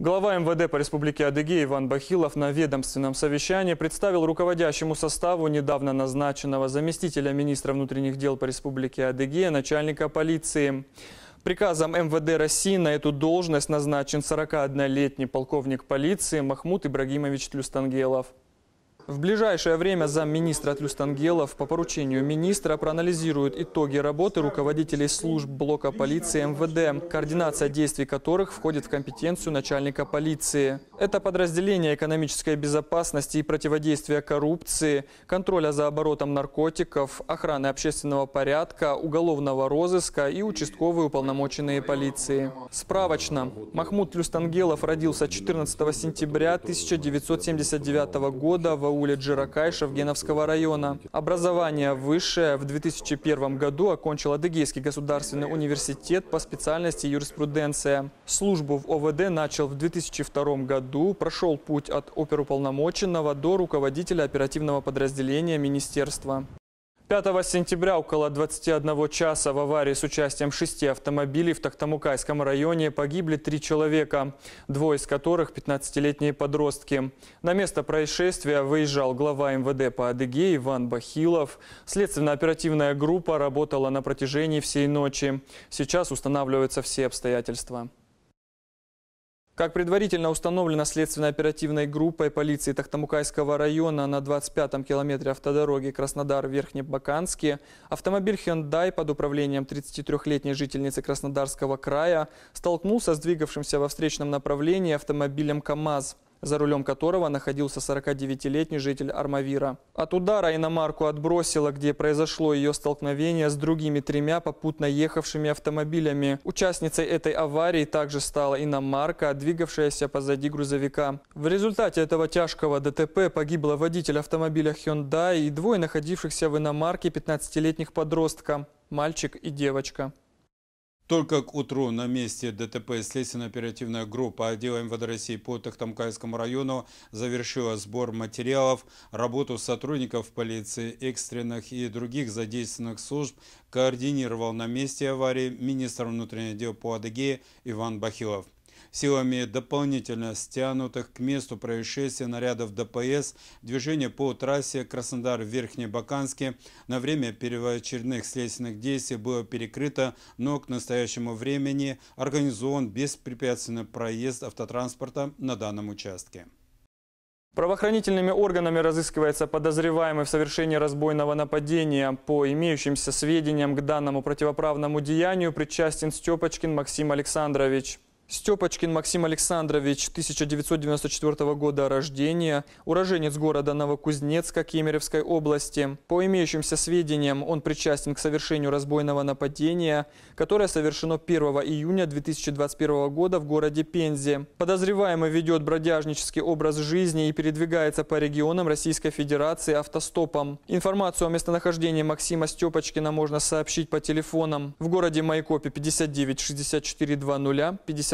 Глава МВД по Республике Адыгея Иван Бахилов на ведомственном совещании представил руководящему составу недавно назначенного заместителя министра внутренних дел по Республике Адыгея начальника полиции. Приказом МВД России на эту должность назначен 41-летний полковник полиции Махмуд Ибрагимович Тлюстангелов. В ближайшее время замминистра Тлюстангелов по поручению министра проанализирует итоги работы руководителей служб блока полиции МВД, координация действий которых входит в компетенцию начальника полиции. Это подразделение экономической безопасности и противодействия коррупции, контроля за оборотом наркотиков, охраны общественного порядка, уголовного розыска и участковые уполномоченные полиции. Справочно. Махмуд Люстангелов родился 14 сентября 1979 года в ауле в Геновского района. Образование высшее в 2001 году окончил Адыгейский государственный университет по специальности юриспруденция. Службу в ОВД начал в 2002 году году прошел путь от оперуполномоченного до руководителя оперативного подразделения министерства. 5 сентября около 21 часа в аварии с участием шести автомобилей в Тахтамукайском районе погибли три человека, двое из которых 15-летние подростки. На место происшествия выезжал глава МВД по Адыге Иван Бахилов. Следственно-оперативная группа работала на протяжении всей ночи. Сейчас устанавливаются все обстоятельства. Как предварительно установлено следственно-оперативной группой полиции Тахтамукайского района на 25-м километре автодороги Краснодар-Верхнебаканске, автомобиль Hyundai под управлением 33-летней жительницы Краснодарского края столкнулся с двигавшимся во встречном направлении автомобилем КАМАЗ – за рулем которого находился 49-летний житель Армавира. От удара иномарку отбросило, где произошло ее столкновение с другими тремя попутно ехавшими автомобилями. Участницей этой аварии также стала иномарка, двигавшаяся позади грузовика. В результате этого тяжкого ДТП погибла водитель автомобиля Hyundai и двое находившихся в иномарке 15-летних подростка – мальчик и девочка. Только к утру на месте ДТП следственно-оперативная группа отдела МВД России по Тахтамкайскому району завершила сбор материалов, работу сотрудников полиции, экстренных и других задействованных служб координировал на месте аварии министр внутренних дел по Адыгее Иван Бахилов. Силами дополнительно стянутых к месту происшествия нарядов ДПС движение по трассе Краснодар-Верхнебаканске на время первоочередных следственных действий было перекрыто, но к настоящему времени организован беспрепятственный проезд автотранспорта на данном участке. Правоохранительными органами разыскивается подозреваемый в совершении разбойного нападения. По имеющимся сведениям к данному противоправному деянию причастен Степочкин Максим Александрович. Степочкин Максим Александрович, 1994 года рождения, уроженец города Новокузнецка Кемеровской области. По имеющимся сведениям, он причастен к совершению разбойного нападения, которое совершено 1 июня 2021 года в городе Пензе. Подозреваемый ведет бродяжнический образ жизни и передвигается по регионам Российской Федерации автостопом. Информацию о местонахождении Максима Степочкина можно сообщить по телефонам в городе Майкопе 59 64 20 50